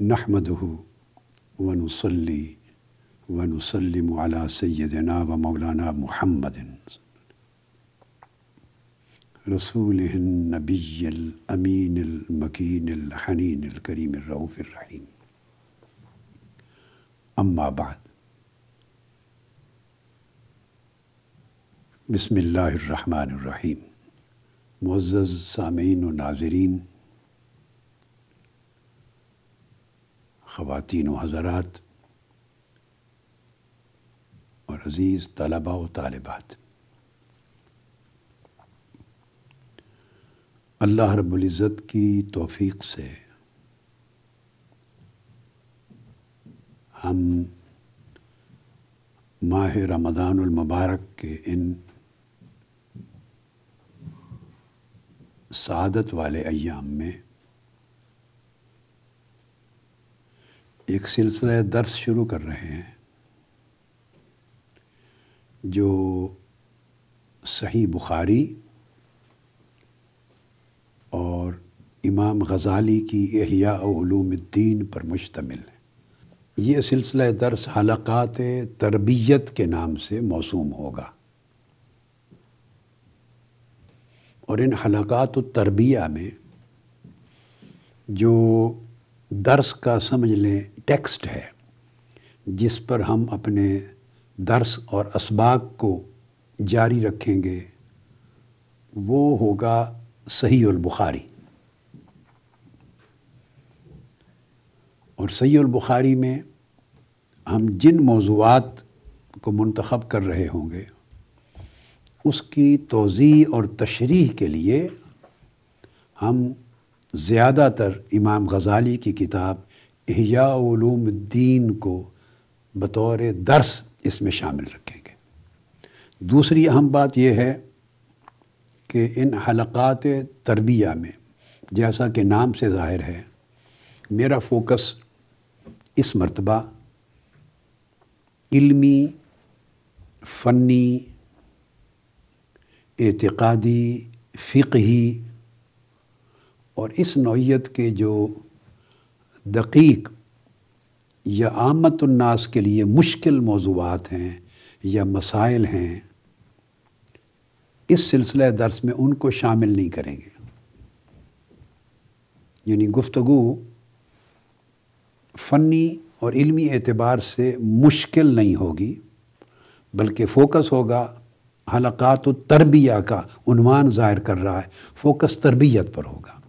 نحمده ونصلي ونسلم على سيدنا ومولانا محمد رسوله النبي الأمين المكين الحنين الكريم الرؤوف الرحيم أما بعد بسم الله الرحمن الرحيم معزز سامعين وناظرين ख़वान हज़रात और अज़ीज़ तलबा व तालबात अल्लाह रब्ज़त की तौफीक से हम माह रमदानमबारक के इन सादत वाले अयाम में एक सिलसिला दर्स शुरू कर रहे हैं जो सही बुखारी और इमाम गज़ाली की अहिया पर मुश्तमिल है ये सिलसिला दर्स हलक़ात तरबियत के नाम से मौसू होगा और इन हलक़ात तरबिया में जो दर्स का समझ लें टेक्स्ट है जिस पर हम अपने दर्स और इसबाक को जारी रखेंगे वो होगा सही बुखारी और सही बुखारी में हम जिन मौजूद को मंतखब कर रहे होंगे उसकी तोज़ी और तशरीह के लिए हम ज़्यादातर इमाम गज़ाली की किताब अहियाद्दीन को बतौर दर्स इसमें शामिल रखेंगे दूसरी अहम बात यह है कि इन हलक़ात तरबिया में जैसा कि नाम से ज़ाहिर है मेरा फोकस इस मरतबा इल्मी फ़नी एतक़ादी फ़िकी और इस नौीयत के जो दकीक या आमतनास के लिए मुश्किल मौजूद हैं या मसाइल हैं इस सिलसिला दर्स में उनको शामिल नहीं करेंगे यानी गुफ्तगु फ़नी और इल्मी एतबार से मुश्किल नहीं होगी बल्कि फ़ोकस होगा हलक़ात तरबिया का उनवान ज़ाहिर कर रहा है फ़ोकस तरबियत पर होगा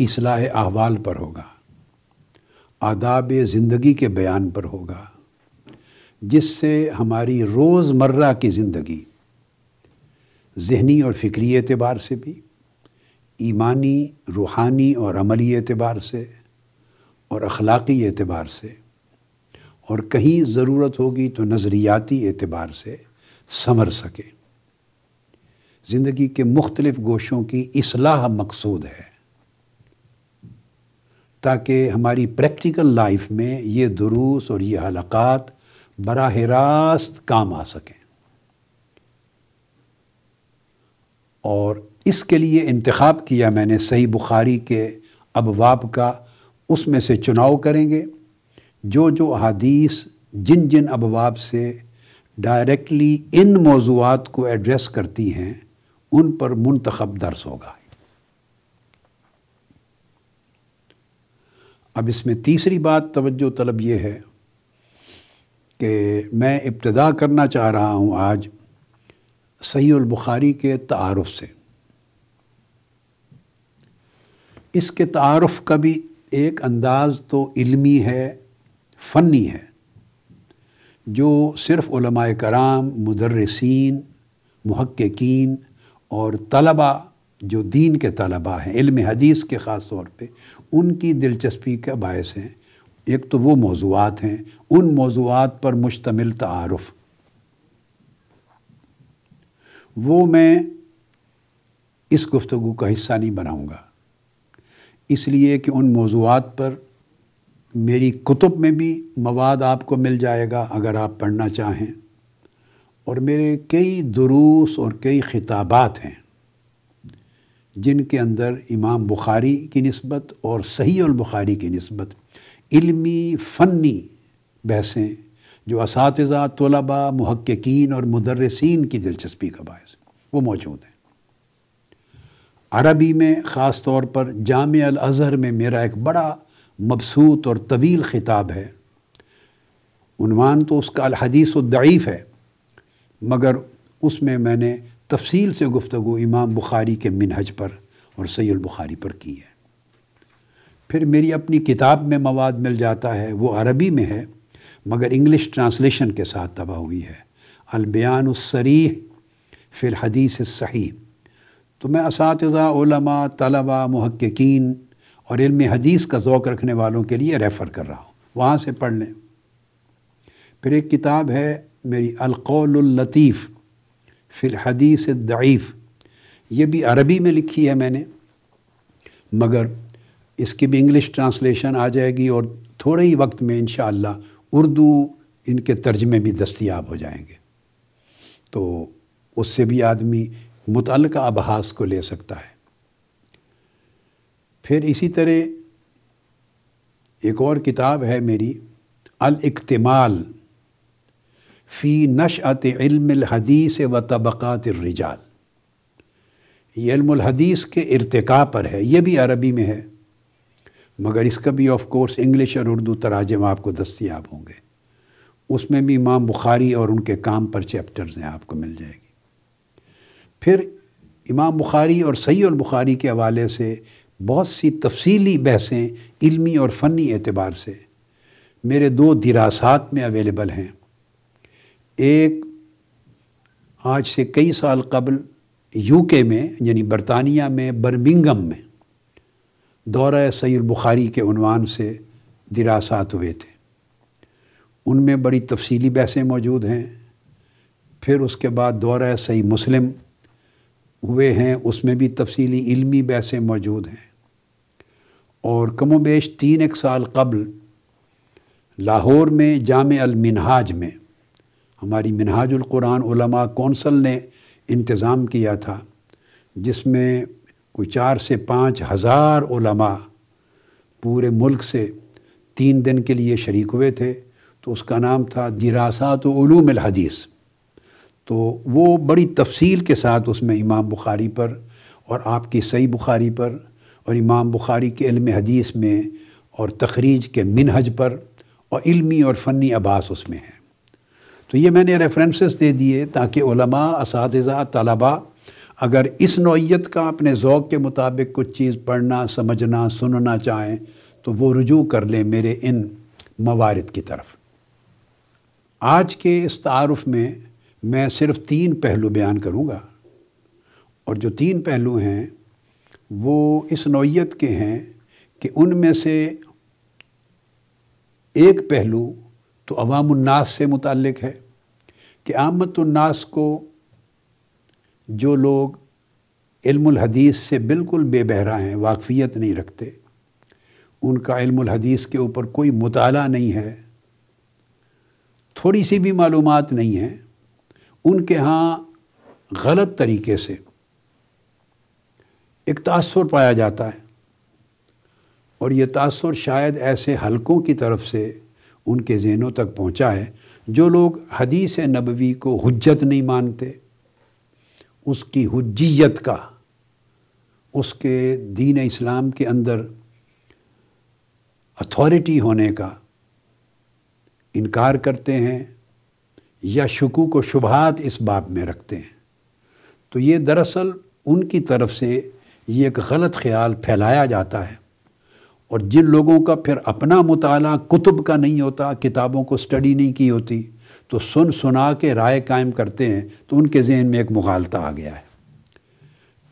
इसलाह अहवाल पर होगा आदाब ज़िंदगी के बयान पर होगा जिससे हमारी रोज़मर्रा की ज़िंदगी जहनी और फ़िक्री एतबार से भी ईमानी रूहानी और अमली एतबार से और अखलाक़ी एतबार से और कहीं ज़रूरत होगी तो नज़रियाती एतबार से संवर सके ज़िंदगी के मुख्तलिफ़ गोशों की असलाह मकसूद है ताकि हमारी प्रैक्टिकल लाइफ में ये दुरूस और ये हलक़ात बरह रास्त काम आ सकें और इसके लिए इंतखब किया मैंने सही बुखारी के अबवाब का उसमें से चुनाव करेंगे जो जो अदीस जिन जिन अबवाब से डायरेक्टली इन मौजूद को एड्रेस करती हैं उन पर मुंतखब दर्स होगा अब इसमें तीसरी बात तवज्जो तलब ये है कि मैं इब्तदा करना चाह रहा हूँ आज सही बुखारी के तारफ़ से इसके तारफ़ का भी एक अंदाज़ तो इल्मी है फ़नी है जो सिर्फ़ कराम मदरसिन महक्कीन और तलबा जो दीन के तलबा हैं इल्म हदीस के ख़ास तौर पे उनकी दिलचस्पी का बायस हैं एक तो वो मौजूद हैं उन मौजूद पर मुश्तमिल तारफ़ वो मैं इस गुफ्तु का हिस्सा नहीं बनाऊँगा इसलिए कि उन मौजूद पर मेरी कुतुब में भी मवाद आपको मिल जाएगा अगर आप पढ़ना चाहें और मेरे कई दुरूस और कई ख़िताबात हैं जिनके अंदर इमाम बुखारी की नस्बत और सही और बुखारी की नस्बत इल्मी फ़नी बहसें जो इस तलबा महक्कीन और मदरसिन की दिलचस्पी का बायस वो मौजूद हैं अरबी में ख़ास तौर पर जाम अज़हर में मेरा एक बड़ा मबसूत और तवील ख़िताब है उनवान तो उसका हदीस दईफ़ है मगर उसमें मैंने तफसील से गुफ्तु इमाम बुखारी के मिनहज पर और सैल बुखारी पर की है फिर मेरी अपनी किताब में मवाद मिल जाता है वो अरबी में है मगर इंग्लिश ट्रांसलेशन के साथ तबाह हुई है अलबयान सरी फिर हदीस सही तो मैं इसमा तलबा महक्कीन और इल्म हदीस का ओक़ रखने वालों के लिए रेफ़र कर रहा हूँ वहाँ से पढ़ लें फिर एक किताब है मेरी अलकौलतीफ़ फिल हदीस दईफ़ ये भी अरबी में लिखी है मैंने मगर इसकी भी इंग्लिश ट्रांसलेशन आ जाएगी और थोड़े ही वक्त में इन उर्दू इनके तर्जमे भी दस्तियाब हो जाएंगे तो उससे भी आदमी मुतल आभास को ले सकता है फिर इसी तरह एक और किताब है मेरी अल फ़ी नशअत इल्महदीस व तबक़ात रिजाल ये इल्महदीस के इरतका पर है ये भी अरबी में है मगर इसका भी ऑफ कोर्स इंग्लिश और उर्दू तराजम आपको दस्तियाब होंगे उसमें भी इमाम बुखारी और उनके काम पर चैप्टर्स हैं आपको मिल जाएगी फिर इमाम बुखारी और सही बुखारी के हवाले से बहुत सी तफसीली बहसें इल्मी और फ़नी एतबार से मेरे दो दिरासात में अवेलेबल हैं एक आज से कई साल कबल यूके में यानी बरतानिया में बर्मिंगम में दौरा सैद बुखारी के उनवान से दिरासात हुए थे उनमें बड़ी तफसीली बहसें मौजूद हैं फिर उसके बाद दौरा सही मुस्लिम हुए हैं उसमें भी तफसीली इल्मी बहसें मौजूद हैं और कमो बेश तीन एक साल कबल लाहौर में जाम अलमिनहाज में हमारी मिनहाजुल कुरान उलमा कौंसल ने इंतज़ाम किया था जिसमें कोई चार से पाँच हज़ार उलमा पूरे मुल्क से तीन दिन के लिए शरीक हुए थे तो उसका नाम था दिरासात तो हदीस तो वो बड़ी तफसील के साथ उसमें इमाम बुखारी पर और आपकी सही बुखारी पर और इमाम बुखारी के इल्म हदीस में और तखरीज के मिनहज पर और इल्मी और फ़नी आबास उसमें हैं तो ये मैंने रेफरेंसेस दे दिए ताकि इस तलबा अगर इस नौीयत का अपने ओक़ के मुताबिक कुछ चीज़ पढ़ना समझना सुनना चाहें तो वो रुजू कर लें मेरे इन मवारद की तरफ आज के इस तारफ़ में मैं सिर्फ़ तीन पहलू बयान करूँगा और जो तीन पहलू हैं वो इस नौीयत के हैं कि उनमें से एक पहलू तो अवामनास से मुतक़ है कि आमतनास को जो लोग इल्मुलहदीस से बिल्कुल बेबहरा हैं वाकफ़ियत नहीं रखते उनका इल्मदीस के ऊपर कोई मुताला नहीं है थोड़ी सी भी मालूम नहीं है उनके यहाँ गलत तरीके से एक तासर पाया जाता है और ये तासर शायद ऐसे हलकों की तरफ से उनके जहनों तक पहुँचा है जो लोग हदीस नबवी को हजत नहीं मानते उसकी हजियत का उसके दीन इस्लाम के अंदर अथॉरिटी होने का इनकार करते हैं या शकू को शुभात इस बाब में रखते हैं तो ये दरअसल उनकी तरफ से ये एक गलत ख्याल फैलाया जाता है और जिन लोगों का फिर अपना मुताला कुतुब का नहीं होता किताबों को स्टडी नहीं की होती तो सुन सुना के राय कायम करते हैं तो उनके जहन में एक मुगालता आ गया है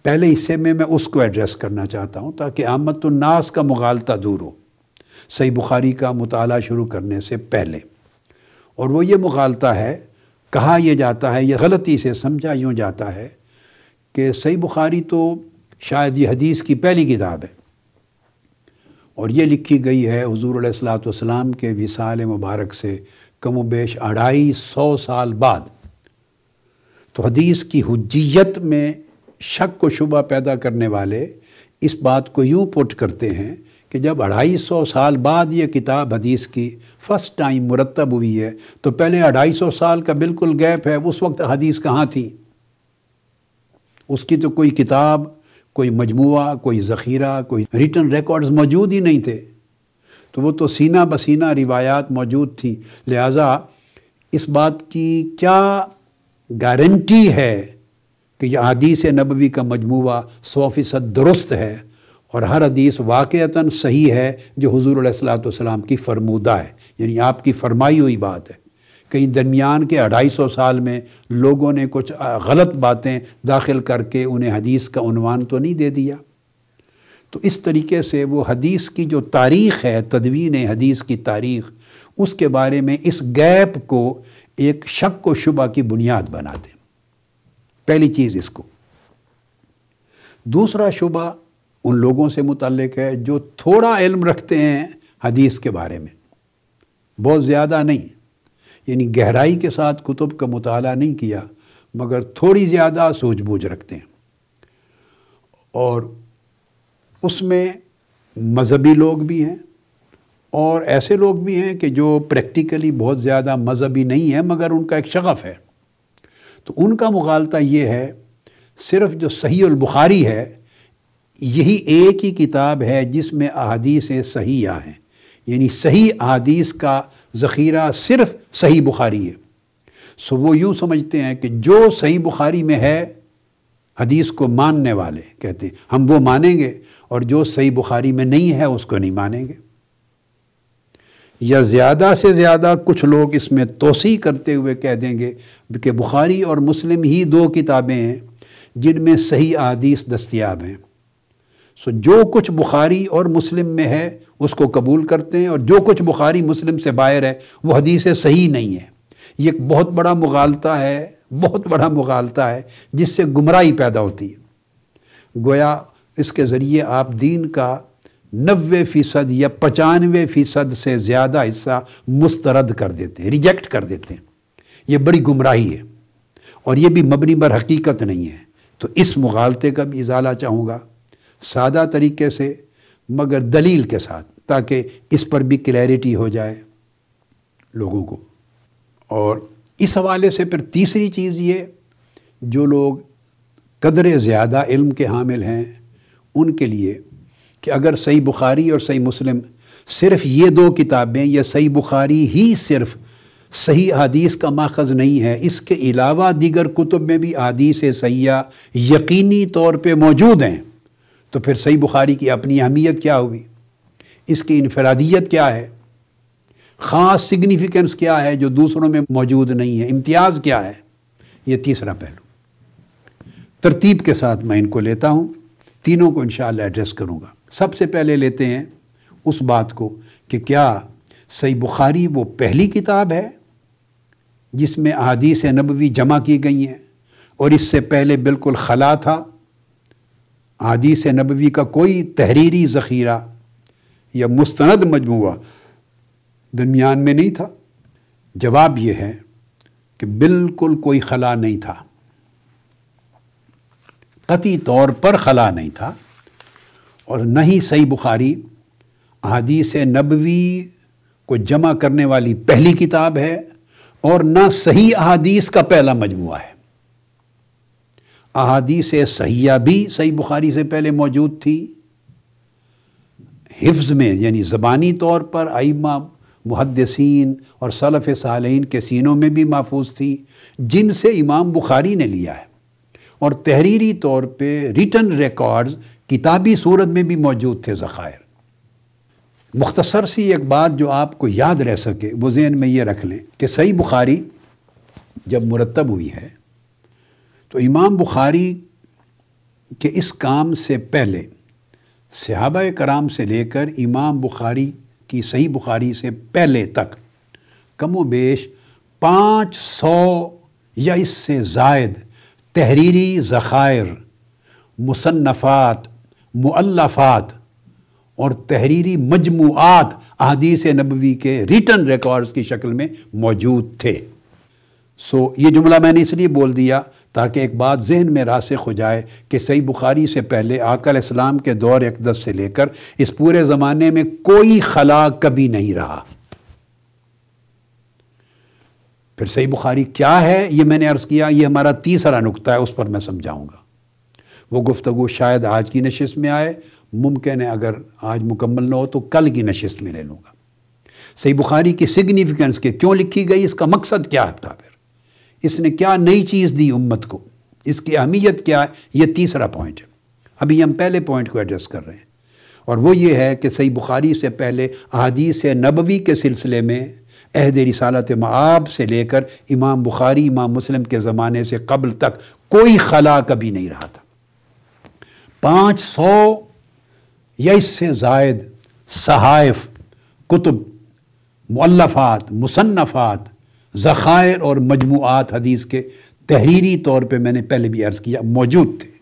पहले हिस्से में मैं उसको एड्रेस करना चाहता हूँ ताकि आमद नास का मुगालता दूर हो सही बुखारी का मुताला शुरू करने से पहले और वो ये मुगालता है कहा यह जाता है यह गलती से समझा यूँ जाता है कि सही बुखारी तो शायद ये हदीस की पहली किताब है और ये लिखी गई है हजूर सलाम के विसाल मुबारक से कम बेश अढ़ाई सौ साल बाद तो हदीस की हजियत में शक व शुबा पैदा करने वाले इस बात को यूँ पुट करते हैं कि जब अढ़ाई सौ साल बाद ये किताब हदीस की फ़र्स्ट टाइम मुरतब हुई है तो पहले अढ़ाई सौ साल का बिल्कुल गैप है उस वक्त हदीस कहाँ थी उसकी तो कोई किताब कोई मजमू कोई ज़ख़ीरा कोई रिटर्न रिकॉर्ड्स मौजूद ही नहीं थे तो वो तो सीना बसीना रिवायात मौजूद थी लिहाजा इस बात की क्या गारंटी है कि यह हदीस नबवी का मजमू सौ फ़ीसद दुरुस्त है और हर हदीस वाक़ता सही है जो हजूर सलाम की फरमूदा है यानी आपकी फरमाई हुई बात है कहीं दरमियान के अढ़ाई सौ साल में लोगों ने कुछ गलत बातें दाखिल करके उन्हें हदीस का उनवान तो नहीं दे दिया तो इस तरीके से वो हदीस की जो तारीख़ है तदवीन हदीस की तारीख़ उसके बारे में इस गैप को एक शक व शुबा की बुनियाद बना दें पहली चीज़ इसको दूसरा शुबा उन लोगों से मुतलक है जो थोड़ा इल्म रखते हैं हदीस के बारे में बहुत ज़्यादा नहीं यानी गहराई के साथ कुतुब का मताल नहीं किया मगर थोड़ी ज़्यादा सूझबूझ रखते हैं और उसमें मज़हबी लोग भी हैं और ऐसे लोग भी हैं कि जो प्रैक्टिकली बहुत ज़्यादा मज़हबी नहीं है मगर उनका एक शगफ़ है तो उनका मुगालता ये है सिर्फ जो सही बुखारी है यही एक ही किताब है जिसमें अहदीसें सही हैं यानी सही अदीस का ज़ख़ीरा सिर्फ सही बुखारी है सो वो यूँ समझते हैं कि जो सही बुखारी में है हदीस को मानने वाले कहते हैं हम वो मानेंगे और जो सही बुखारी में नहीं है उसको नहीं मानेंगे या ज़्यादा से ज़्यादा कुछ लोग इसमें तोसी करते हुए कह देंगे कि बुखारी और मुस्लिम ही दो किताबें हैं जिनमें सही अदीस दस्तियाब हैं सो जो कुछ बुखारी और मुस्लिम में है उसको कबूल करते हैं और जो कुछ बुखारी मुस्लिम से बाहर है वो हदीस सही नहीं है ये एक बहुत बड़ा मुगालता है बहुत बड़ा मुगालता है जिससे गुमराही पैदा होती है गोया इसके ज़रिए आप दीन का नबे फ़ीसद या पचानवे फ़ीसद से ज़्यादा हिस्सा मुस्तरद कर देते हैं रिजेक्ट कर देते हैं ये बड़ी गुमराही है और ये भी मबनी बर हकीकत नहीं है तो इस मुगालते का भी इजाला चाहूँगा सादा तरीके से मगर दलील के साथ ताकि इस पर भी क्लैरिटी हो जाए लोगों को और इस हवाले से फिर तीसरी चीज़ ये जो लोग कदर ज़्यादा इल्म के हामिल हैं उनके लिए कि अगर सही बुखारी और सही मुस्लिम सिर्फ ये दो किताबें या सही बुखारी ही सिर्फ सही हदीस का माखज़ नहीं है इसके अलावा दीगर कुतुब में भी हदीस सयाह यकीनी तौर पे मौजूद हैं तो फिर सही बुखारी की अपनी अहमियत क्या हुई इसकी इनफरादियत क्या है ख़ास सिग्निफिकेंस क्या है जो दूसरों में मौजूद नहीं है इम्तियाज़ क्या है ये तीसरा पहलू तरतीब के साथ मैं इनको लेता हूँ तीनों को इन एड्रेस करूँगा सबसे पहले लेते हैं उस बात को कि क्या सही बुखारी वो पहली किताब है जिसमें अदीस नबवी जमा की गई हैं और इससे पहले बिल्कुल खला था आदि से नबवी का कोई तहरीरी ज़ख़ीरा या मुस्तंद मजमू दरमियान में नहीं था जवाब यह है कि बिल्कुल कोई खला नहीं था कति तौर पर खला नहीं था और न ही सही बुखारी हदीस नबवी को जमा करने वाली पहली किताब है और ना सही अदीस का पहला मजमू है अहादीस सहिया भी सही बुखारी से पहले मौजूद थी हिफ्ज़ में यानी ज़बानी तौर पर आइमा मुहदसिन और सलफ़ साल के सीनों में भी महफूज थी जिनसे इमाम बुखारी ने लिया है और तहरीरी तौर पे रिटर्न रिकॉर्ड्स किताबी सूरत में भी मौजूद थे ज़ख़ायर मुख्तसर सी एक बात जो आपको याद रह सके वो जहन में ये रख लें कि सही बुखारी जब मुरतब हुई है तो इमाम बुखारी के इस काम से पहले सहाब कराम से लेकर इमाम बुखारी की सही बुखारी से पहले तक कमो बेश पाँच सौ या इससे जायद तहरीरी ज़ख़ायर मुसन्फ़ात मुल्लफात और तहरीरी मजमूआत अदीस नबवी के रिटर्न रिकॉर्ड्स की शक्ल में मौजूद थे सो ये जुमला मैंने इसलिए बोल दिया ताकि एक बात जहन में रासख हो जाए कि सही बुखारी से पहले आकल इस्लाम के दौर एकदस से लेकर इस पूरे ज़माने में कोई खला कभी नहीं रहा फिर सही बुखारी क्या है ये मैंने अर्ज़ किया ये हमारा तीसरा नुकता है उस पर मैं समझाऊँगा वो गुफ्तु शायद आज की नशस्त में आए मुमकिन है अगर आज मुकम्मल ना हो तो कल की नशस्त में ले लूँगा सही बुखारी की सिग्निफिकेंस के क्यों लिखी गई इसका मकसद क्या था फिर इसने क्या नई चीज़ दी उम्मत को इसकी अहमियत क्या है यह तीसरा पॉइंट है अभी हम पहले पॉइंट को एड्रेस कर रहे हैं और वो ये है कि सही बुखारी से पहले अदीस नबवी के सिलसिले में अहद रिसालत माब से लेकर इमाम बुखारी इमाम मुस्लिम के ज़माने से कबल तक कोई खला कभी नहीं रहा था पाँच सौ या इससे जायद सहाइफ कुतुब मुल्लफ़ात मुसन्फ़ात ज़ख़ायर और मजमूआत हदीस के तहरीरी तौर पे मैंने पहले भी अर्ज़ किया मौजूद थे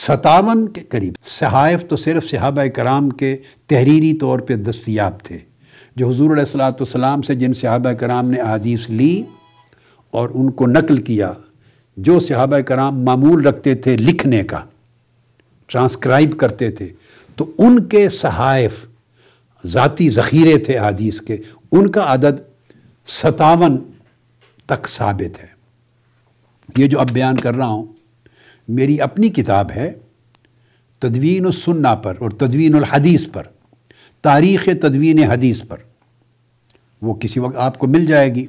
सतावन के करीब सहाइफ तो सिर्फ सहाबा कराम के तहरीरी तौर पे दस्तियाब थे जो हजूर सलाम से जिन सहाबा कराम ने अदीस ली और उनको नकल किया जो सहाबा कराम मामूल रखते थे लिखने का ट्रांसक्राइब करते थे तो उनके सहाइफ ज़ाती ज़ख़ीरे थे हदीस के उनका अदद सतावन तक साबित है ये जो अब बयान कर रहा हूँ मेरी अपनी किताब है तदवीन सुन्ना पर और तदवीन हदीस पर तारीख़ तदवीन हदीस पर वो किसी वक्त आपको मिल जाएगी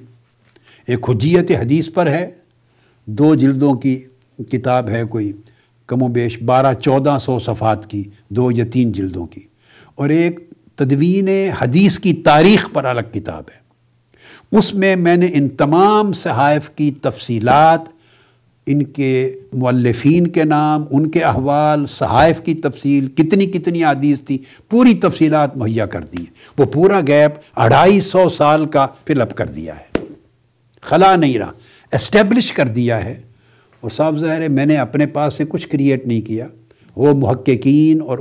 एक हजीत हदीस पर है दो जल्दों की किताब है कोई कमो बेश बारह चौदह सौ सफ़ात की दो या तीन जल्दों की और एक तदवीन हदीस की तारीख़ पर अलग किताब है उसमें मैंने इन तमाम सहाइफ की तफसीलात इनके मल्लिफिन के नाम उनके अहवाल सहाइफ की तफसील कितनी कितनी आदीस थी पूरी तफसीलात मुहैया कर दी वो पूरा गैप अढ़ाई सौ साल का फिलअप कर दिया है खला नहीं रहा इस्टेब्लिश कर दिया है और साफ ज़ाहिर है मैंने अपने पास से कुछ क्रिएट नहीं किया वो महक्कीन और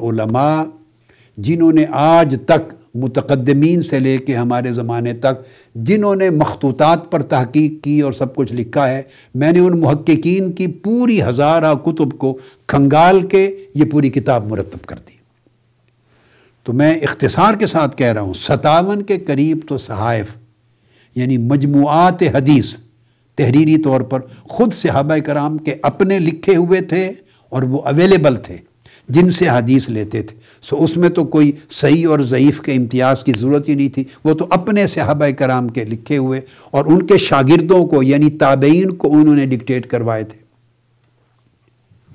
जिन्होंने आज तक मुतकदमीन से ले कर हमारे ज़माने तक जिन्होंने मखतूतात पर तहकीक की और सब कुछ लिखा है मैंने उन महक्कीन की पूरी हज़ारा कुतुब को खंगाल के ये पूरी किताब मुरतब कर दी तो मैं इख्तसार के साथ कह रहा हूँ सतावन के करीब तो सहाइफ यानी मजमुआत हदीस तहरीरी तौर पर ख़ुद सहाबा कराम के अपने लिखे हुए थे और वो अवेलेबल थे जिनसे हदीस लेते थे सो उसमें तो कोई सही और ज़यीफ़ के इम्तियाज़ की ज़रूरत ही नहीं थी वो तो अपने सहाबा कराम के लिखे हुए और उनके शागिर्दों को यानी ताबेन को उन्होंने डिक्टेट करवाए थे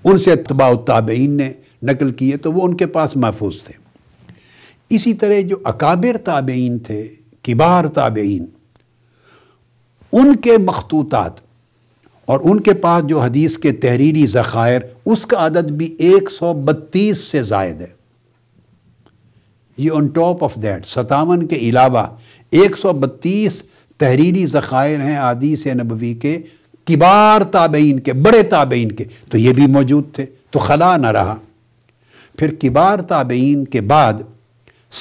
उनसे तबाह ताबेन ने नकल किए तो वो उनके पास महफूज थे इसी तरह जो अकाबिर ताबेन थे किबार ताबेन उनके मखतूतात और उनके पास जो हदीस के तहरीरी ज़ख़ायर उसका अदद भी एक सौ बत्तीस से जायद है ये ऑन टॉप ऑफ दैट सतावन के अलावा एक सौ बत्तीस तहरीरी ज़ख़ायर हैं हदीस नबवी के किबार ताबेन के बड़े ताबेन के तो ये भी मौजूद थे तो खला ना रहा फिर किबार ताबेन के बाद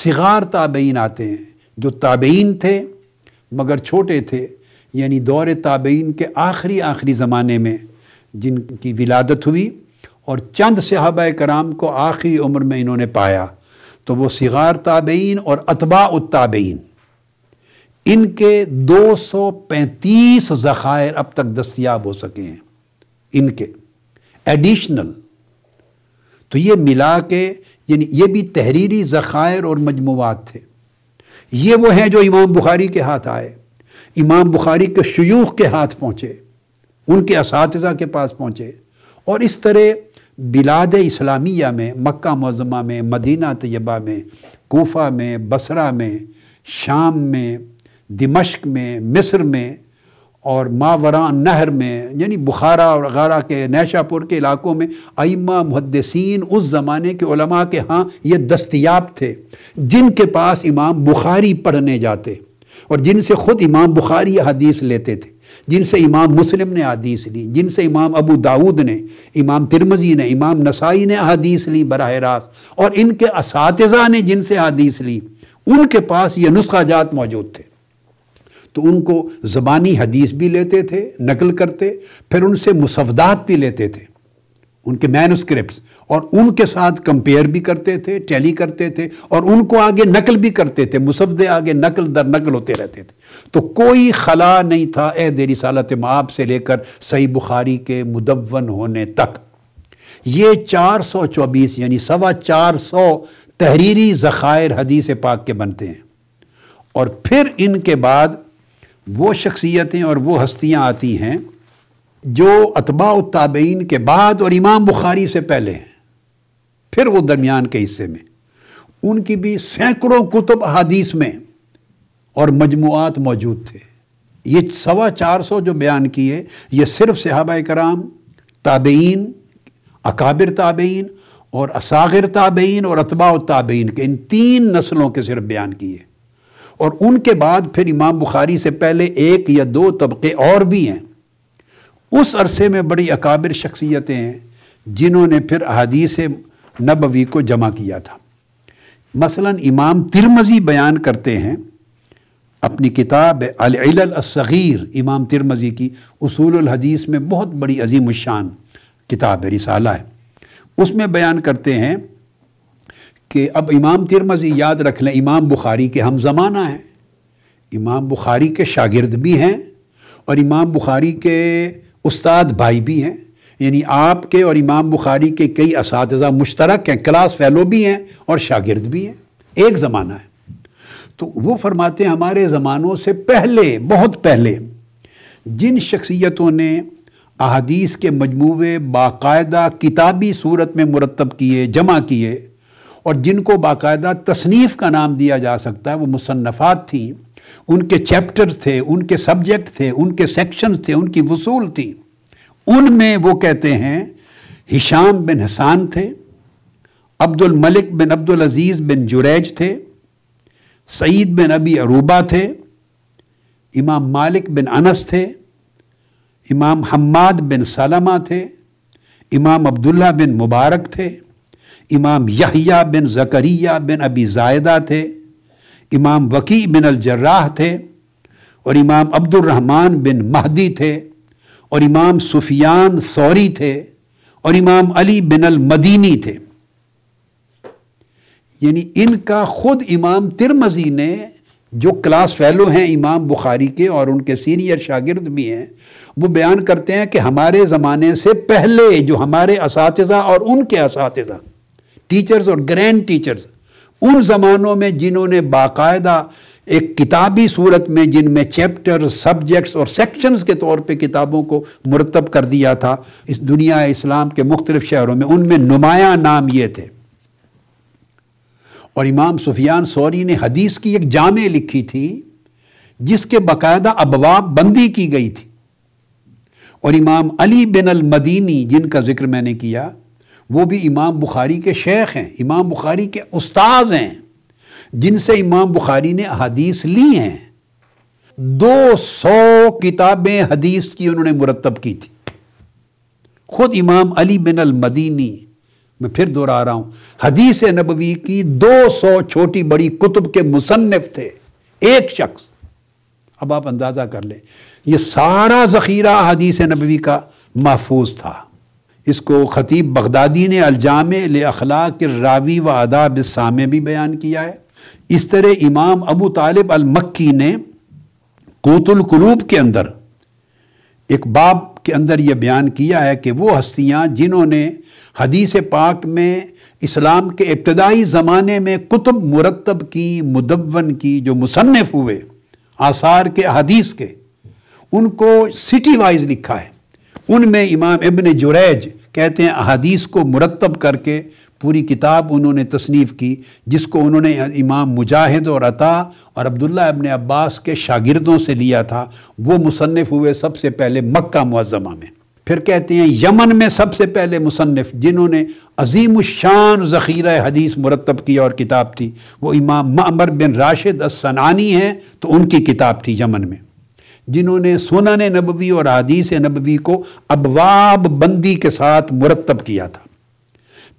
सिगार ताबेन आते हैं जो ताबेन थे मगर छोटे थे यानी दौर ताबेन के आखिरी आखिरी ज़माने में जिनकी विलादत हुई और चंद सहाबा कराम को आखिरी उम्र में इन्होंने पाया तो वो सिगार ताबेन और अतबा ताबेइन इनके 235 ज़ख़ायर अब तक दस्तियाब हो सके हैं इनके एडिशनल तो ये मिला के यानी ये भी तहरीरी ज़ख़ायर और मजमूआत थे ये वो हैं जो इमाम बुखारी के हाथ आए इमाम बुखारी के शयूख के हाथ पहुँचे उनके इस के पास पहुँचे और इस तरह बिलाद इस्लामिया में मक्का मज़मा में मदीना तयबा में कोफा में बसरा में शाम में दिमश्क में मिस्र में और मावरा नहर में यानी बुखारा और गारा के नैशापुर के इलाकों में आइमा मुहदसिन उस ज़माने के उलमा के हाँ ये दस्तियाब थे जिनके पास इमाम बुखारी पढ़ने जाते और जिनसे ख़ुद इमाम बुखारी हदीस लेते थे जिनसे इमाम मुस्लिम ने हदीस ली जिनसे इमाम अबू दाऊद ने इमाम तिरमजी ने इमाम नसाई ने हदीस ली बरह रास्त और इनके इस ने जिनसे हदीस ली उनके पास ये नुस्खाजात मौजूद थे तो उनको ज़बानी हदीस भी लेते थे नकल करते फिर उनसे मुसवदात भी लेते थे उनके मैनस्क्रिप्ट और उनके साथ कंपेयर भी करते थे टैली करते थे और उनको आगे नकल भी करते थे मुसवदे आगे नकल दर नकल होते रहते थे तो कोई खला नहीं था ए देरी सालत माप से लेकर सही बुखारी के मुदवन होने तक ये चार सौ चौबीस यानी सवा चार सौ तहरीरी ज़खायर हदीस पाक के बनते हैं और फिर इनके बाद वो शख्सियतें और वो हस्तियाँ आती हैं जो अतबा ताबेन के बाद और इमाम बुखारी से पहले हैं फिर वो दरमियान के हिस्से में उनकी भी सैकड़ों कुतुब हदीस में और मजमुआत मौजूद थे ये सवा चार सौ जो बयान किए ये सिर्फ सिहाब कराम ताबेन अकाबिर ताबेन और असागिर ताबेन और अतबा ताबेन के इन तीन नस्लों के सिर्फ बयान किए और उनके बाद फिर इमाम बुखारी से पहले एक या दो तबके और भी हैं उस अरसे में बड़ी अकाबिर शख्सियतें हैं जिन्होंने फिर अदीस नबवी को जमा किया था मसलन इमाम तिरमज़ी बयान करते हैं अपनी किताब अलसगीर इमाम तिरमज़ी की उसूल हदीस में बहुत बड़ी अजीम शान किताब है रिसाला है उसमें बयान करते हैं कि अब इमाम तिरमज़ी याद रख लें इमाम बुखारी के हम ज़माना हैं इमाम बुखारी के शागिर्द भी हैं और इमाम बुखारी के उस्ताद भाई भी हैं यानी आपके और इमाम बुखारी के कई इस मुश्तरक हैं क्लास फैलो भी हैं और शागिर्द भी हैं एक ज़माना है तो वो फरमाते हैं हमारे ज़मानों से पहले बहुत पहले जिन शख्सियतों ने अदीस के मजमू बाकायदा किताबी सूरत में मुरतब किए जमा किए और जिनको बाकायदा तसनीफ़ का नाम दिया जा सकता है वो मुसन्फ़ात थी उनके चैप्टर थे उनके सब्जेक्ट थे उनके सेक्शन थे उनकी वसूल थी उनमें वो कहते हैं हिशाम बिन हसान थे अब्दुल मलिक बिन अब्दुल अजीज़ बिन जुरैज थे सईद बिन अबी अरूबा थे इमाम मालिक बिन अनस थे इमाम हम्माद बिन सलामा थे इमाम अब्दुल्ला बिन मुबारक थे इमाम यहिया बिन जकरिया बिन अबी जायदा थे इमाम वकी बिन अलजर्राह थे और इमाम अब्दुलरहमान बिन महदी थे और इमाम सुफियान सौरी थे और इमाम अली बिन अलमदीनी थे यानी इनका ख़ुद इमाम तिरमजी ने जो क्लास फैलो हैं इमाम बुखारी के और उनके सीनियर शागिर्द भी हैं वो बयान करते हैं कि हमारे ज़माने से पहले जो हमारे इस और उनके इस टीचर्स और ग्रैंड टीचर्स उन ज़मानों में जिन्होंने बाकायदा एक किताबी सूरत में जिनमें चैप्टर सब्जेक्ट्स और सेक्शंस के तौर पे किताबों को मुरतब कर दिया था इस दुनिया इस्लाम के मुख्तलिफ शहरों में उनमें नुमाया नाम ये थे और इमाम सुफियान सौरी ने हदीस की एक जामे लिखी थी जिसके बाकायदा अबवाब बंदी की गई थी और इमाम अली बिन अल मदीनी जिनका जिक्र मैंने किया वो भी इमाम बुखारी के शेख हैं इमाम बुखारी के उस्ताद हैं जिनसे इमाम बुखारी ने हदीस ली हैं दो सौ किताबें हदीस की उन्होंने मुरतब की थी खुद इमाम अली बिन अल मदीनी मैं फिर दोहरा रहा हूँ हदीस नबवी की दो सौ छोटी बड़ी कुतुब के मुसन्फ़ थे एक शख्स अब आप अंदाज़ा कर लें यह सारा ज़ख़ीरा हदीस नबवी का महफूज था इसको ख़तीब बगदादी ने अलजाम अखलाक के रावी व आदाब सामे भी बयान किया है इस तरह इमाम अबू तालिब अलमक्की ने कोतुल कलूब के अंदर एक बाब के अंदर यह बयान किया है कि वो हस्तियाँ जिन्होंने हदीस पाक में इस्लाम के इब्तदाई ज़माने में कुतुब मुरतब की मुदवन की जो मुसनफ़ हुए आसार के हदीस के उनको सिटी वाइज लिखा है उनमें इमाम इबन जुरैज कहते हैं अहादीस को मुरतब करके पूरी किताब उन्होंने तसनीफ़ की जिसको उन्होंने इमाम मुजाहिद और अता और अब्दुल्ला अबन अब्बास के शागिर्दों से लिया था वो मुसनफ़ हुए सबसे पहले मक्का मुआज़मा में फिर कहते हैं यमन में सबसे पहले मुसनफ़ जिन्होंने अजीम शान ज़ख़ीरा हदीस मुरतब की और किताब थी वो इमाम ममर बिन राशिद असनानी हैं तो उनकी किताब थी यमन में जिन्होंने सोना नबवी और हदीस नबवी को अबवाब बंदी के साथ मुरतब किया था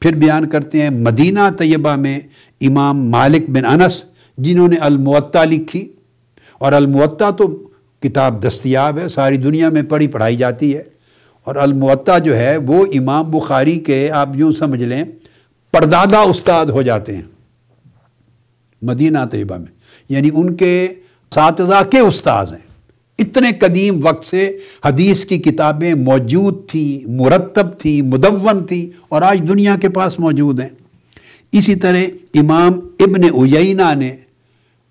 फिर बयान करते हैं मदीना तयबा में इमाम मालिक बिन अनस जिन्होंने अलमुत्ता लिखी और अलमुत्ता तो किताब दस्तियाब है सारी दुनिया में पढ़ी पढ़ाई जाती है और अलमुत्ता जो है वो इमाम बुखारी के आप यूँ समझ लें परदादा उस्ताद हो जाते हैं मदीना तयबा में यानी उनके सातजा के उस्ताद हैं इतने कदीम वक्त से हदीस की किताबें मौजूद थी मुरतब थी मुदवन थी और आज दुनिया के पास मौजूद हैं इसी तरह इमाम इबन उयना ने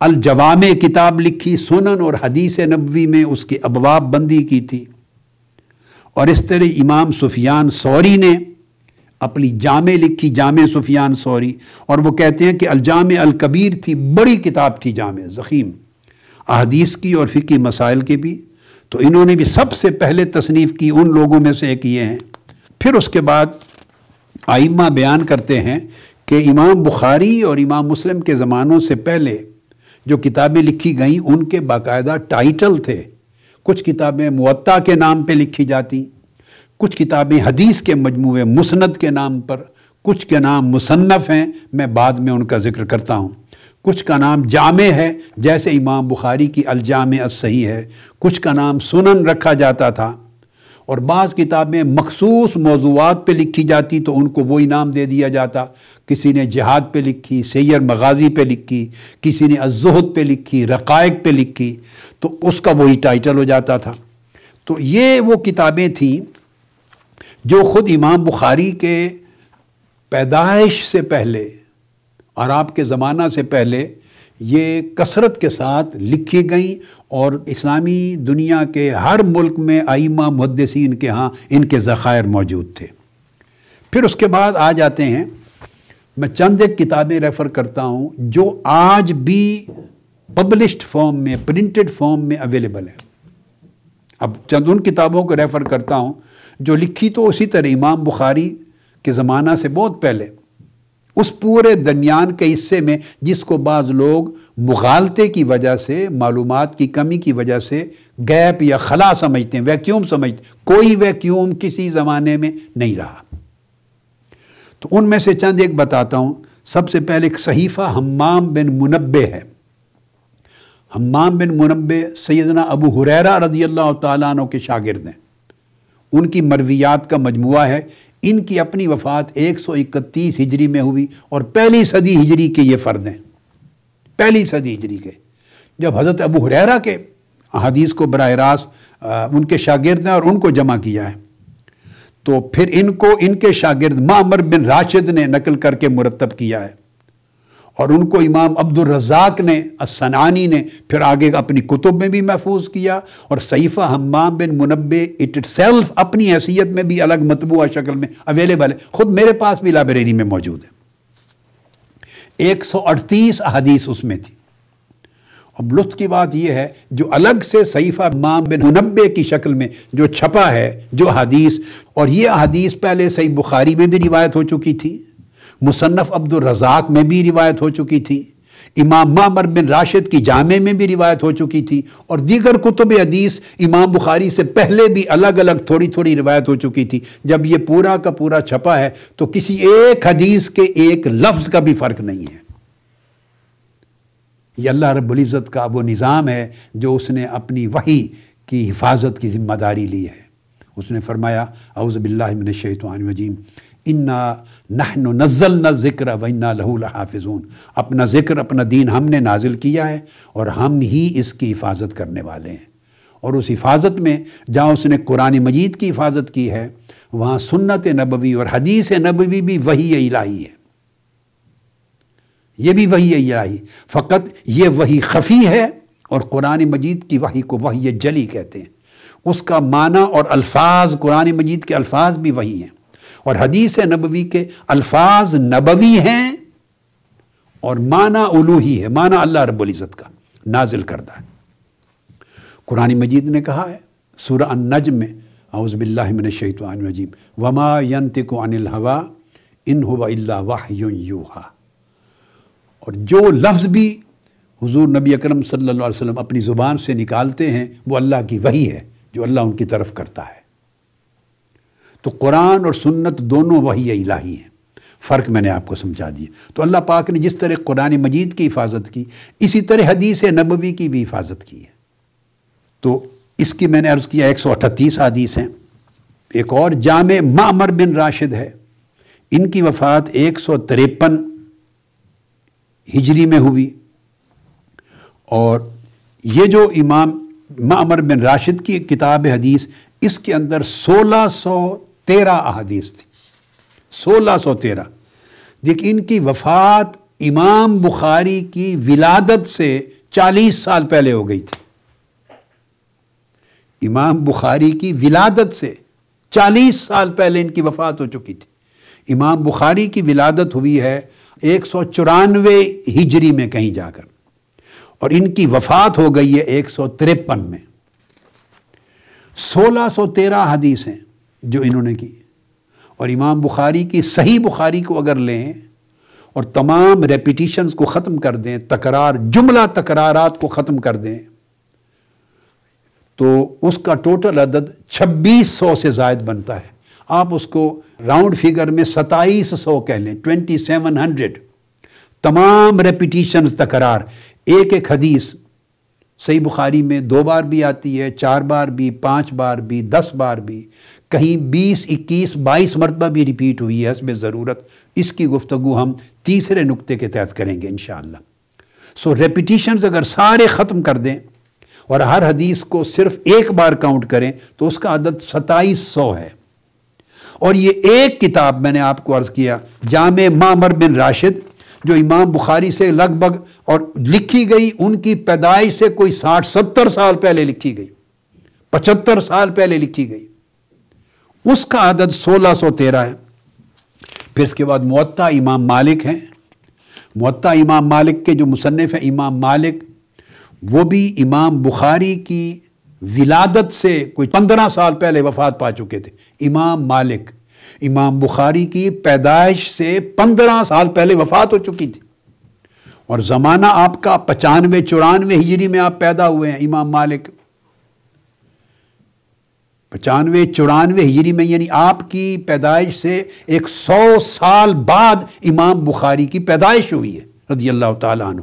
अलजवाम किताब लिखी सुनन और हदीस नबवी में उसकी अबवाब बंदी की थी और इस तरह इमाम सुफियान सौरी ने अपनी जामे लिखी जामे सुफियान सौरी और वो कहते हैं कि अलजाम अलकबीर थी बड़ी किताब थी जामे ज़ख़ीम अदीस की और फ़िकी मसाइल की भी तो इन्होंने भी सबसे पहले तसनीफ़ की उन लोगों में से एक ये हैं फिर उसके बाद आइमा बयान करते हैं कि इमाम बुखारी और इमाम मुस्लिम के ज़मानों से पहले जो किताबें लिखी गईं उनके बाकायदा टाइटल थे कुछ किताबें मुत्ता के नाम पर लिखी जाती कुछ किताबें हदीस के मजमू मुसनद के नाम पर कुछ के नाम मुसन्फ़ हैं मैं बाद में उनका ज़िक्र करता हूँ कुछ का नाम जामे है जैसे इमाम बुखारी की अलजाम सही है कुछ का नाम सुनन रखा जाता था और बाज़ किताबें मखसूस मौजूद पर लिखी जाती तो उनको वो इनाम दे दिया जाता किसी ने जहाद पे लिखी सैर मगाजी पे लिखी किसी ने अजहद पे लिखी रक़ायक पे लिखी तो उसका वही टाइटल हो जाता था तो ये वो किताबें थीं जो ख़ुद इमाम बुखारी के पैदाइश से पहले और आपके ज़माना से पहले ये कसरत के साथ लिखी गई और इस्लामी दुनिया के हर मुल्क में आईमा मुहदसिन के यहाँ इनके ज़ख़ायर मौजूद थे फिर उसके बाद आ जाते हैं मैं चंद एक किताबें रेफ़र करता हूँ जो आज भी पब्लिश्ड फॉर्म में प्रिंटेड फॉर्म में अवेलेबल है अब चंद उन किताबों को रेफ़र करता हूँ जो लिखी तो उसी तरह इमाम बुखारी के ज़माना से बहुत पहले उस पूरे दरमियान के हिस्से में जिसको बाज़ लोग मुगालते की वजह से मालूम की कमी की वजह से गैप या खला समझते हैं वैक्यूम समझते हैं। कोई वैक्यूम किसी ज़माने में नहीं रहा तो उनमें से चंद एक बताता हूँ सबसे पहले एक सहीफ़ा हमाम बिन मुनबे है हमाम बिन मुनबे सैदना अबू हुरैरा रजी अल्लाह तु के शागिर्द हैं उनकी मरवियात का मजमु है इनकी अपनी वफात 131 हिजरी में हुई और पहली सदी हिजरी के ये फ़र्द हैं पहली सदी हिजरी के जब हज़रत अबू हुरैरा के हदीस को बरह रास्त उनके शागिर्द ने और उनको जमा किया है तो फिर इनको इनके शागिर्द मामर बिन राशिद ने नकल करके मुरतब किया है और उनको इमाम अब्दुल रज़ाक ने असनानी ने फिर आगे अपनी कुतुब में भी महफूज किया और सईफ़ा हमाम बिन मुनबे इट इट सेल्फ अपनी हैसियत में भी अलग मतबूा शक्ल में अवेलेबल है ख़ुद मेरे पास भी लाइब्रेरी में मौजूद है एक सौ अड़तीस अदीस उसमें थी अब लुत्फ की बात यह है जो अलग से सईफ़ा माम बिन मुनबे की शक्ल में जो छपा है जो हदीस और ये हदीस पहले सही बुखारी में भी रिवायत हो चुकी थी मुसन्फ़ अब्दुलरजाक में भी रिवायत हो चुकी थी इमाम मामर बिन राशिद की जामे में भी रिवायत हो चुकी थी और दीगर कुतुब हदीस इमाम बुखारी से पहले भी अलग अलग थोड़ी थोड़ी रिवायत हो चुकी थी जब ये पूरा का पूरा छपा है तो किसी एक हदीस के एक लफ्ज़ का भी फ़र्क नहीं है ये अल्लाह रब्ज़त का वो निज़ाम है जो उसने अपनी वही की हिफाजत की ज़िम्मेदारी ली है उसने फरमाया अउज़बिल्लिमिनशैतवानवजीम इन्ना नहन नज़ल ज़िक्र इन्ना लहूल हाफिजून अपना ज़िक्र अपना दीन हमने नाजिल किया है और हम ही इसकी हिफाजत करने वाले हैं और उस हिफाजत में जहाँ उसने कुरान मजीद की हिफाजत की है वहाँ सुन्नत नबवी और हदीस नबवी भी वही इलाही है ये भी वही इलाही फ़कत ये वही खफ़ी है और कुरान मजीद की वही को वही जली कहते हैं उसका माना और अल्फाज कुरान मजीद के अल्फाज भी वही हैं और हदीस नबवी के अल्फाज नबवी हैं और माना उलू ही है माना अल्लाह रबुल्ज़त का नाजिल करता है कुरानी मजीद ने कहा है सूर्य नजम में आउज़बिल्लाशैतवानजीम वमा यंतिक अनिल हवा इन हुआ वाह यूहा और जो लफ्ज़ भी हुजूर नबी अकरम सल्लल्लाहु अलैहि वसल्लम अपनी ज़ुबान से निकालते हैं वो अल्लाह की वही है जो अल्लाह उनकी तरफ करता है तो कुरान और सुन्नत दोनों वही इलाही हैं फ़र्क मैंने आपको समझा दिया तो अल्लाह पाक ने जिस तरह कुरान मजीद की हिफाजत की इसी तरह हदीस नबवी की भी हिफाजत की है तो इसकी मैंने अर्ज़ किया एक सौ अठतीस हदीस हैं एक और जाम मामर बिन राशिद है इनकी वफ़ात एक सौ तिरपन हिजरी में हुई और ये जो इमाम मामर बिन राशिद की किताब हदीस इसके अंदर सोलह सौ तेरह अहादीस थी सोलह सौ तेरह देखिए इनकी वफात इमाम बुखारी की विलादत से चालीस साल पहले हो गई थी इमाम बुखारी की विलादत से चालीस साल पहले इनकी वफात हो चुकी थी इमाम बुखारी की विलादत हुई है एक सौ चौरानवे हिजरी में कहीं जाकर और इनकी वफात हो गई है एक सौ तिरपन में सोलह सौ तेरह हदीस हैं जो इन्होंने की और इमाम बुखारी की सही बुखारी को अगर लें और तमाम रेपिटिशंस को ख़त्म कर दें तकरार जुमला तकरारात को ख़त्म कर दें तो उसका टोटल अदद छब्बीस सौ से जायद बनता है आप उसको राउंड फिगर में सताईस सौ कह लें ट्वेंटी सेवन हंड्रेड तमाम रेपिटिशंस तकरार एक एक हदीस सही बुखारी में दो बार भी आती है चार बार भी पाँच बार भी दस बार भी कहीं 20, 21, 22 मरतबा भी रिपीट हुई है इसमें ज़रूरत इसकी गुफ्तु हम तीसरे नुक्ते के तहत करेंगे इन सो रेपिटिशन अगर सारे ख़त्म कर दें और हर हदीस को सिर्फ एक बार काउंट करें तो उसका आदत सताईस सौ है और ये एक किताब मैंने आपको अर्ज़ किया जाम मामर बिन राशिद जो इमाम बुखारी से लगभग और लिखी गई उनकी पैदाइश से कोई साठ सत्तर साल पहले लिखी गई पचहत्तर साल पहले लिखी गई उसका सौ 1613 है फिर इसके बाद मुत्ता इमाम मालिक हैं मुत्ता इमाम मालिक के जो मुसनफ़ हैं इमाम मालिक वो भी इमाम बुखारी की विलादत से कोई पंद्रह साल पहले वफात पा चुके थे इमाम मालिक इमाम बुखारी की पैदाइश से पंद्रह साल पहले वफात हो चुकी थी और ज़माना आपका पचानवे चौरानवे हिजरी में आप पैदा हुए हैं इमाम मालिक पचानवे चौरानवे हिजरी में यानी आपकी पैदाइश से एक सौ साल बाद इमाम बुखारी की पैदाइश हुई है रजी अल्लाह तु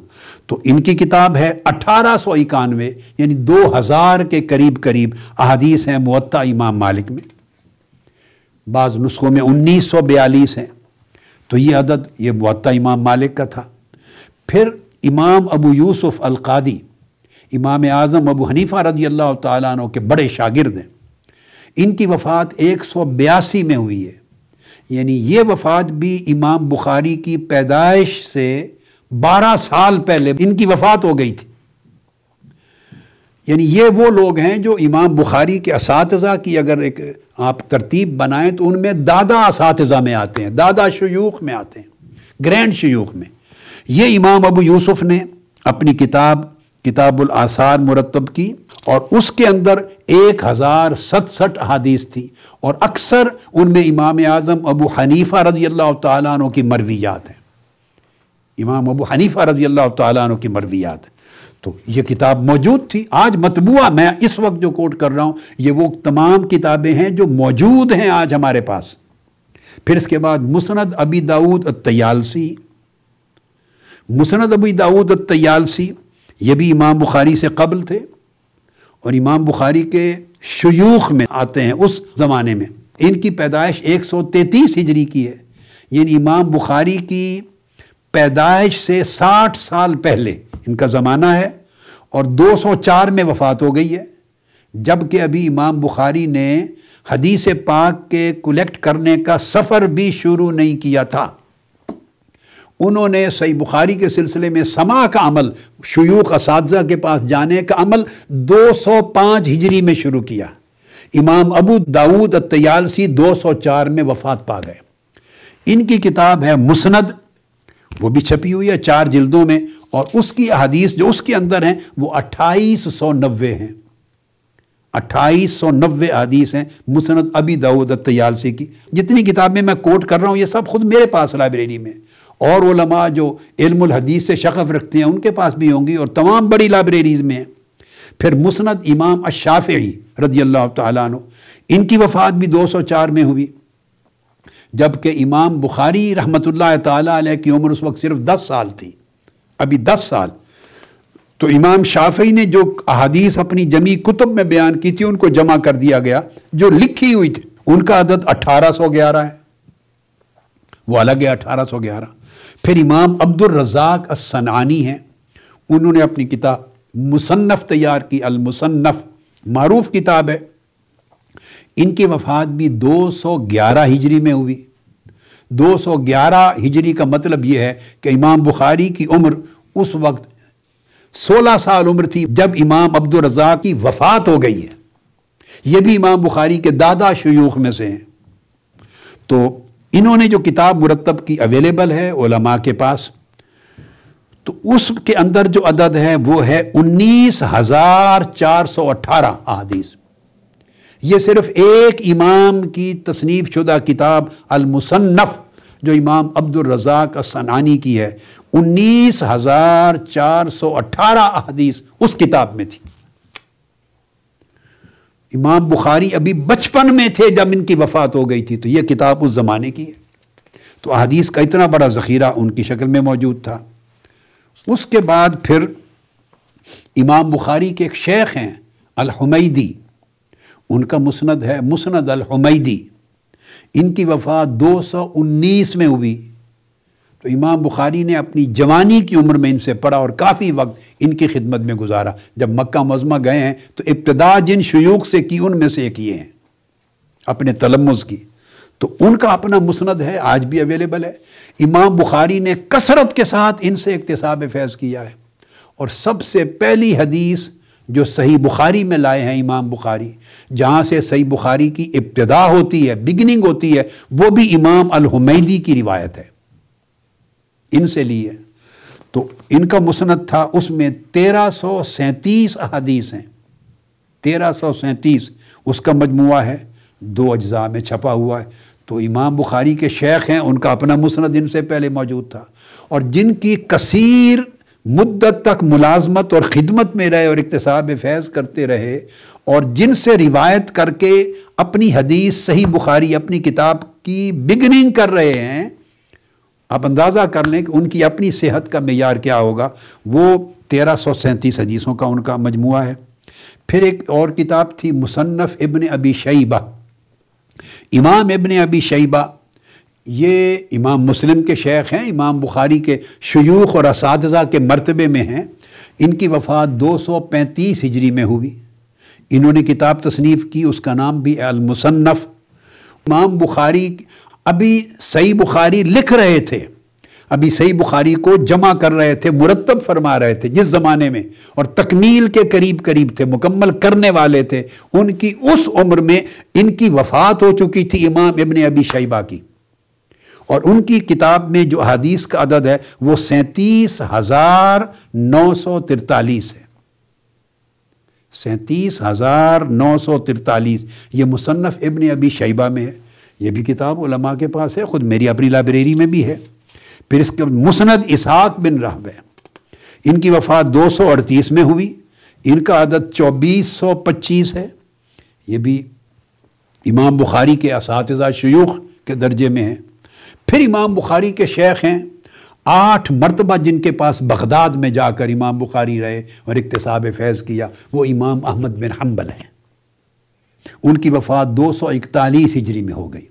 तो इनकी किताब है अठारह सौ इक्यानवे यानी दो हज़ार के करीब करीब अहदीस हैं मुत्ता इमाम मालिक में बाज़ नुस्खों में उन्नीस सौ बयालीस हैं तो ये अदद ये मुत्ता इमाम मालिक का था फिर इमाम अबू यूसुफ़ अलकादी इमाम आज़म अबू हनीफ़ा रज़ी अल्लाह तु के बड़े शागिर्द हैं इनकी वफ़ात एक सौ बयासी में हुई है यानी ये वफ़ात भी इमाम बुखारी की पैदाइश से बारह साल पहले इनकी वफ़ात हो गई थी यानी ये वो लोग हैं जो इमाम बुखारी के इस की अगर एक आप तरतीब बनाएं तो उनमें दादा इस में आते हैं दादा शयूख में आते हैं ग्रैंड शयूख में ये इमाम अबू यूसुफ ने अपनी किताब किताबुल आसार मुरतब की और उसके अंदर एक हज़ार सतसठ हदीस थी और अक्सर उनमें इमाम आज़म अबू हनीफ़ा रजी अल्लाह तु की मरवियात हैं इमाम अबू हनीफ़ा रजी अल्लाह तु की मरवियात हैं तो ये किताब मौजूद थी आज मतबूा मैं इस वक्त जो कोट कर रहा हूँ ये वो तमाम किताबें हैं जो मौजूद हैं आज हमारे पास फिर इसके बाद मुसनद अबी दाऊद तयालसी मुसनद अबी दाऊद तयालसी ये भी इमाम बुखारी से कबल थे और इमाम बुखारी के शयूख में आते हैं उस ज़माने में इनकी पैदाइश 133 हिजरी की है यानी इमाम बुखारी की पैदाइश से 60 साल पहले इनका ज़माना है और 204 में वफ़ात हो गई है जबकि अभी इमाम बुखारी ने हदीस पाक के कलेक्ट करने का सफ़र भी शुरू नहीं किया था उन्होंने सही बुखारी के सिलसिले में समा का अमल शयूख इस के पास जाने का अमल 205 हिजरी में शुरू किया इमाम अबू दाऊद अतयालसी 204 में वफात पा गए इनकी किताब है मुसनद वो भी छपी हुई है चार जिल्दों में और उसकी अदीस जो उसके अंदर हैं वो अट्ठाईस सौ नब्बे हैं अट्ठाईस सौ नब्बे अदीस हैं मुसनद अबी दाऊद अतयालसी की जितनी किताबें मैं कोट कर रहा हूँ ये सब खुद मेरे पास लाइब्रेरी में और ओलमा जो इल्मुल हदीस से शकफ रखते हैं उनके पास भी होंगी और तमाम बड़ी लाइब्रेरीज़ में हैं फिर मुसनद इमाम अशाफ़ी रदी अल्लाह तु इनकी वफ़ात भी 204 में हुई जबकि इमाम बुखारी रहमत ताली की उम्र उस वक्त सिर्फ दस साल थी अभी दस साल तो इमाम शाफी ने जो अदीस अपनी जमी कुतुब में बयान की थी उनको जमा कर दिया गया जो लिखी हुई थी उनका अदद अट्ठारह सौ ग्यारह है वो अलग है अठारह सौ ग्यारह फिर इमाम अब्दुलरजाक असनानी हैं उन्होंने अपनी किताब मुसन्फ़ तैयार की अलमुसन्फ़ मरूफ किताब है इनकी वफात भी 211 हिजरी में हुई 211 हिजरी का मतलब यह है कि इमाम बुखारी की उम्र उस वक्त 16 साल उम्र थी जब इमाम अब्दुलरजा की वफात हो गई है यह भी इमाम बुखारी के दादा शयूख में से हैं तो इन्होंने जो किताब मुरतब की अवेलेबल है ओलमा के पास तो उसके अंदर जो अदद है वो है उन्नीस हजार चार सौ अट्ठारह अदीस ये सिर्फ एक इमाम की तसनीफ़ शुदा किताब अलमुसन्फ़ जो इमाम अब्दुलरजाक सनानी की है उन्नीस हजार चार सौ अट्ठारह अदीस उस किताब में थी इमाम बुखारी अभी बचपन में थे जब इनकी वफात हो गई थी तो यह किताब उस ज़माने की है तो अदीस का इतना बड़ा ज़ख़ीरा उनकी शक्ल में मौजूद था उसके बाद फिर इमाम बुखारी के एक शेख हैं अलहमैदी उनका मुस्ंद है मुस्ंद अलहमैदी इनकी वफा 219 में हुई तो इमाम बुखारी ने अपनी जवानी की उम्र में इनसे पढ़ा और काफ़ी वक्त इनकी खिदमत में गुजारा जब मक्का मजमा गए हैं तो इब्तदा जिन शयूख से की उनमें से एक ये हैं अपने तलमुज की तो उनका अपना मुसंद है आज भी अवेलेबल है इमाम बुखारी ने कसरत के साथ इनसे इकतसाब फैज़ किया है और सबसे पहली हदीस जो सही बुखारी में लाए हैं इमाम बुखारी जहाँ से सही बुखारी की इब्तदा होती है बिगनिंग होती है वो भी इमाम अलहुमैदी की रिवायत है इनसे लिए तो इनका मुसनद था उसमें तेरह सौ सैंतीस अहादीस हैं तेरह सौ सैंतीस उसका मजमु है दो अज्जा में छपा हुआ है तो इमाम बुखारी के शेख हैं उनका अपना मुसनद इनसे पहले मौजूद था और जिनकी कसीर मुद्दत तक मुलाजमत और ख़िदमत में रहे और इकतसाब फैज़ करते रहे और जिनसे रिवायत करके अपनी हदीस सही बुखारी अपनी किताब की बिगनिंग कर रहे हैं आप अंदाज़ा कर लें कि उनकी अपनी सेहत का मैार क्या होगा वो तेरह सौ सैंतीस हदीसों का उनका मजमु है फिर एक और किताब थी मुसन्फ़ इबन अबी शैबा इमाम इबन अबी शैबा ये इमाम मुस्लिम के शेख हैं इमाम बुखारी के शयूख और इस के मरतबे में हैं इनकी वफ़ात दो सौ पैंतीस हिजरी में हुई इन्होंने किताब तसनीफ़ की उसका नाम भी अलमुसन्फ़ इमाम बुखारी अभी सही बुखारी लिख रहे थे अभी सही बुखारी को जमा कर रहे थे मुरतब फरमा रहे थे जिस ज़माने में और तकमील के करीब करीब थे मुकम्मल करने वाले थे उनकी उस उम्र में इनकी वफात हो चुकी थी इमाम इबन अबी शैबा की और उनकी किताब में जो हदीस का अदद है वो सैंतीस हज़ार नौ सौ तिरतालीस है सैंतीस हज़ार नौ सौ तिरतालीस ये मुसनफ़ इबन अबी शैबा में है ये भी किताब उलमा के पास है ख़ुद मेरी अपनी लाइब्रेरी में भी है फिर इसके मुसनद इसहाक बिन रहब इनकी वफात दो सौ अड़तीस में हुई इनका आदत चौबीस सौ पच्चीस है ये भी इमाम बुखारी के इसयूख के दर्जे में है फिर इमाम बुखारी के शेख हैं आठ मरतबा जिनके पास बगदाद में जाकर इमाम बुखारी रहे और इकतसाब फैज़ किया वो इमाम अहमद बिन हम्बल हैं उनकी वफात दो सौ इकतालीस हिजरी में हो गई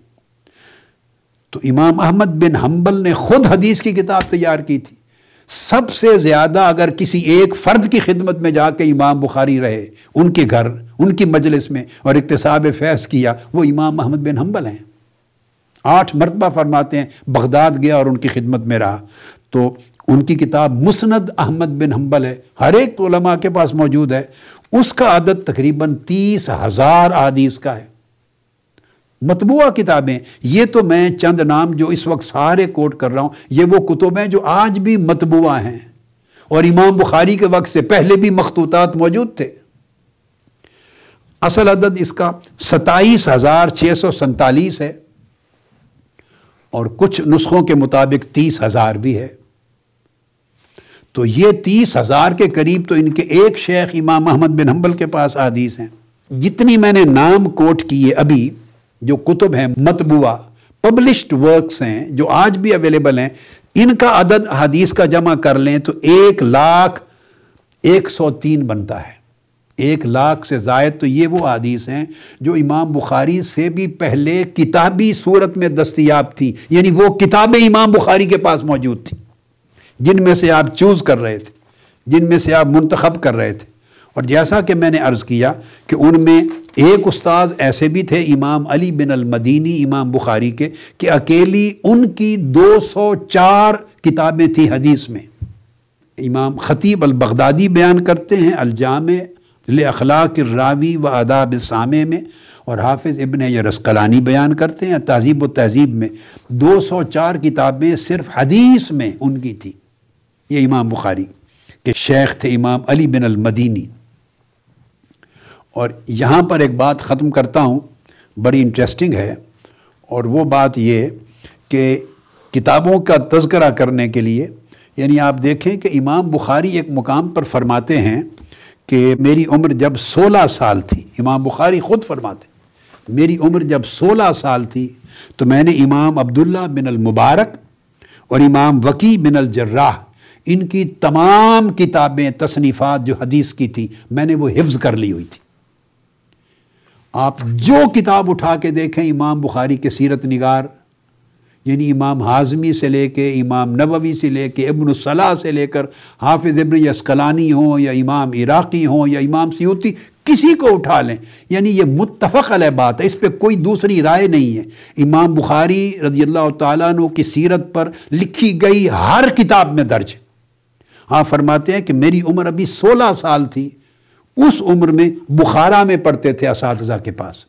तो इमाम अहमद बिन हम्बल ने ख़ुद हदीस की किताब तैयार की थी सबसे ज़्यादा अगर किसी एक फ़र्द की खिदमत में जाके इमाम बुखारी रहे उनके घर उनकी मजलिस में और इकतसाब फैस किया वो इमाम अहमद बिन हम्बल हैं आठ मरतबा फरमाते हैं बगदाद गया और उनकी खिदमत में रहा तो उनकी किताब मुसनद अहमद बिन हम्बल है हर एक तो के पास मौजूद है उसका आदत तकरीबन तीस हज़ार आदीस का है मतबूआ किताबें ये तो मैं चंद नाम जो इस वक्त सारे कोट कर रहा हूँ ये वो कुतुब हैं जो आज भी मतबूआ हैं और इमाम बुखारी के वक्त से पहले भी मखतूतात मौजूद थे असल अदद इसका सताईस हज़ार छः सौ सैतालीस है और कुछ नुस्खों के मुताबिक तीस हज़ार भी है तो ये तीस हज़ार के करीब तो इनके एक शेख इमाम अहमद बिन हम्बल के पास आदीस हैं जितनी मैंने नाम कोट किए अभी जो कुतुब हैं मतबुआ पब्लिश्ड वर्क्स हैं जो आज भी अवेलेबल हैं इनका अदद हदीस का जमा कर लें तो एक लाख एक सौ तीन बनता है एक लाख से जायद तो ये वो हदीस हैं जो इमाम बुखारी से भी पहले किताबी सूरत में दस्तियाब थी यानी वो किताबें इमाम बुखारी के पास मौजूद थी जिनमें से आप चूज़ कर रहे थे जिनमें से आप मंतखब कर रहे थे और जैसा कि मैंने अर्ज़ किया कि उनमें एक उस्ताद ऐसे भी थे इमाम अली बिन अलमदीनी इमाम बुखारी के कि अकेली उनकी 204 किताबें थी हदीस में इमाम ख़तीब अलबगदादी बयान करते हैं अलजाम अखलाक रावी व अदाब सामे में और हाफिज़ इबन यरसकलानी बयान करते हैं तहजीब व तहजीब में 204 किताबें सिर्फ हदीस में उनकी थी ये इमाम बुखारी के शेख थे इमाम अली बिन अलमदीनी और यहाँ पर एक बात ख़त्म करता हूँ बड़ी इंटरेस्टिंग है और वो बात ये कि किताबों का तस्करा करने के लिए यानी आप देखें कि इमाम बुखारी एक मुकाम पर फरमाते हैं कि मेरी उम्र जब 16 साल थी इमाम बुखारी ख़ुद फरमाते मेरी उम्र जब 16 साल थी तो मैंने इमाम अब्दुल्ला बिन मुबारक और इमाम वकी बिन जर्राह इनकी तमाम किताबें तसनीफ़ात जो हदीस की थी मैंने वो हिफ्ज़ कर ली हुई थी आप जो किताब उठा के देखें इमाम बुखारी के सीरत निगार यानी इमाम हाजमी से लेके इमाम नबवी से लेके इब्न सलाह से लेकर हाफिज़ इब्न यस्कलानी हों या इमाम इराक़ी हों या इमाम सियूती किसी को उठा लें यानी ये मुतफ़क़ अल बात है इस पर कोई दूसरी राय नहीं है इमाम बुखारी रदी अल्लाह तु की सीरत पर लिखी गई हर किताब में दर्ज हाँ फरमाते हैं कि मेरी उम्र अभी सोलह साल थी उस उम्र में बुखारा में पढ़ते थे इस के पास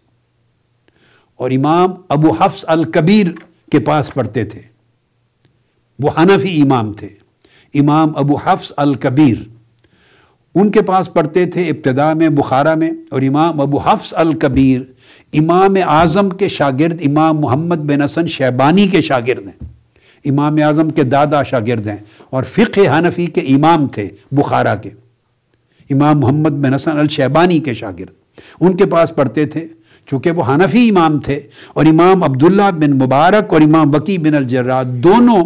और इमाम अबू हफ्स अल कबीर के पास पढ़ते थे वो हनफी इमाम थे इमाम अबू हफ्स अल कबीर उनके पास पढ़ते थे इब्तदा में बुखारा में और इमाम अबू हफ्स अल कबीर इमाम आज़म के शागिर्द इमाम मोहम्मद बिन हसन शैबानी के शागिर्द हैं इमाम आज़म के दादा शागिर्द हैं और फ़िक हनफी के इमाम थे बुखारा के इमाम मोहम्मद बिन हसन अल शैबानी के शागिर्द उनके पास पढ़ते थे चूँकि वो हनफी इमाम थे और इमाम अब्दुल्ला बिन मुबारक और इमाम वकी बिन अलजर्रा दोनों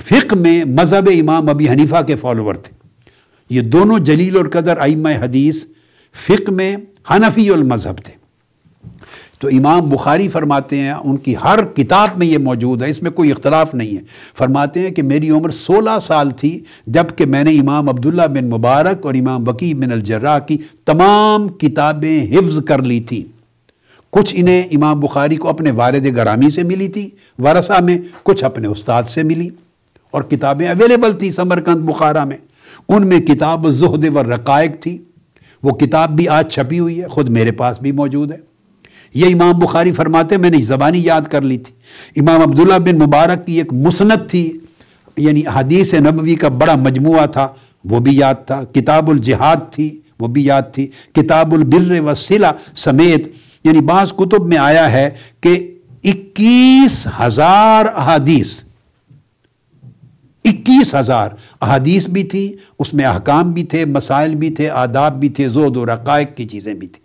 फ़िक में मज़हब इमाम अबी हनीफ़ा के फॉलोअर थे ये दोनों जलील और कदर आइम हदीस फ़िक में हनफी मज़हब थे तो इमाम बुखारी फरमाते हैं उनकी हर किताब में ये मौजूद है इसमें कोई इख्तलाफ नहीं है फरमाते हैं कि मेरी उम्र 16 साल थी जबकि मैंने इमाम अब्दुल्ला बिन मुबारक और इमाम वकी बिन अलजर्रा की तमाम किताबें हिफ्ज़ कर ली थी कुछ इन्हें इमाम बुखारी को अपने वारद गरामी से मिली थी वरसा में कुछ अपने उस्ताद से मिली और किताबें अवेलेबल थी समरकंद बुखारा में उनमें किताब जहद व रकायक थी वो किताब भी आज छपी हुई है ख़ुद मेरे पास भी मौजूद है ये इमाम बुखारी फरमाते मैंने ज़बानी याद कर ली थी इमाम अब्दुल्ला बिन मुबारक की एक मुसनत थी यानी हदीस नबवी का बड़ा मजमू था वो भी याद था किताबुल जिहाद थी वो भी याद थी किताबुल बिर्र वसिला समेत यानी बास कुतुब में आया है कि इक्कीस हज़ार अहादीस इक्कीस हज़ार अहादीस भी थी उसमें अहकाम भी थे मसाइल भी थे आदाब भी थे जोद और रक़ायक की चीज़ें भी थी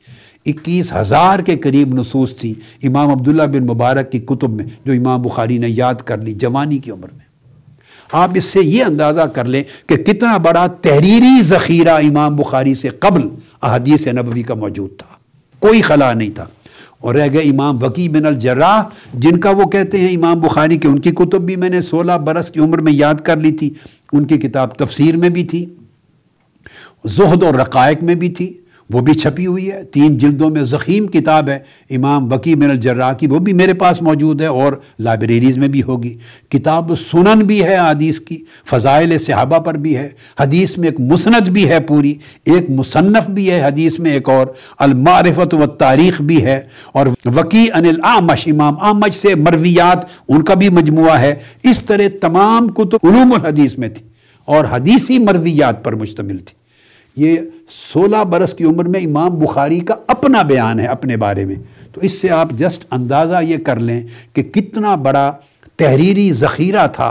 इक्कीस हज़ार के करीब नसूस थी इमाम अब्दुल्ला बिन मुबारक की कुतुब में जो इमाम बुखारी ने याद कर ली जवानी की उम्र में आप इससे ये अंदाज़ा कर लें कि कितना बड़ा तहरीरी ज़ख़ीरा इमाम बुखारी से कबल अहदीस नबवी का मौजूद था कोई खला नहीं था और रह गए इमाम वकी बिन अलजर्राह जिनका वो कहते हैं इमाम बुखारी के उनकी कुतुब भी मैंने सोलह बरस की उम्र में याद कर ली थी उनकी किताब तफसीर में भी थी जहद और रकायक में भी थी वो भी छपी हुई है तीन जिल्दों में ज़ख़ीम किताब है इमाम वकी मिन जर्रा की वो भी मेरे पास मौजूद है और लाइब्रेरीज़ में भी होगी किताब सुनन भी है हदीस की फ़ज़ाइल सहाबा पर भी है हदीस में एक मुसनद भी है पूरी एक मुसनफ़ भी है हदीस में एक और अलमारफ़त व तारीख़ भी है और वकी अनिल आमश इमाम आमश से मरवियात उनका भी मजमु है इस तरह तमाम कुतुब हदीस में थी और हदीसी मरवियात पर मुश्तमिल थी ये 16 बरस की उम्र में इमाम बुखारी का अपना बयान है अपने बारे में तो इससे आप जस्ट अंदाज़ा ये कर लें कि कितना बड़ा तहरीरी ज़ख़ीरा था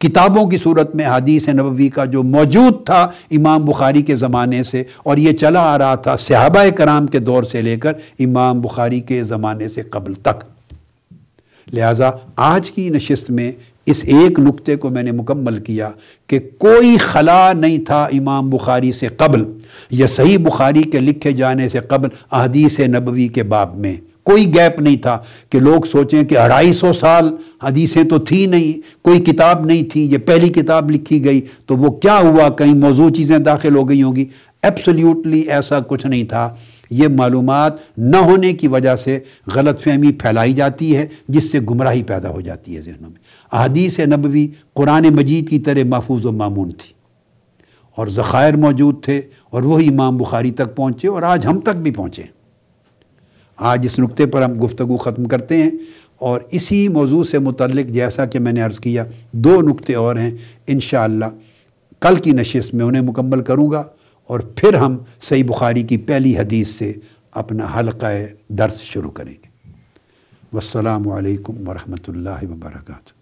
किताबों की सूरत में हदीस नबवी का जो मौजूद था इमाम बुखारी के ज़माने से और ये चला आ रहा था सहाबा कराम के दौर से लेकर इमाम बुखारी के ज़माने से कबल तक लिहाजा आज की नशस्त में इस एक नुक्ते को मैंने मुकम्मल किया कि कोई खला नहीं था इमाम बुखारी से कबल या सही बुखारी के लिखे जाने से कबल अदीस नबवी के बाब में कोई गैप नहीं था कि लोग सोचें कि अढ़ाई सौ साल हदीसें तो थी नहीं कोई किताब नहीं थी ये पहली किताब लिखी गई तो वो क्या हुआ कहीं मौजू चीज़ें दाखिल हो गई होंगी एब्सोल्युटली ऐसा कुछ नहीं था ये मालूम न होने की वजह से गलत फहमी फैलाई जाती है जिससे गुमराही पैदा हो जाती है जहनों में अदीस नबवी कुरान मजीद की तरह महफूज व मामून थी और ज़ख़ायर मौजूद थे और वही इमाम बुखारी तक पहुँचे और आज हम तक भी पहुँचे आज इस नुकते पर हम गुफ्तु ख़त्म करते हैं और इसी मौजू से मुतलक जैसा कि मैंने अर्ज़ किया दो नुक्ते और हैं इन कल की नशस्त में उन्हें मुकम्मल करूँगा और फिर हम सही बुखारी की पहली हदीस से अपना हल्का दर्स शुरू करेंगे वालकम वरहमल वर्का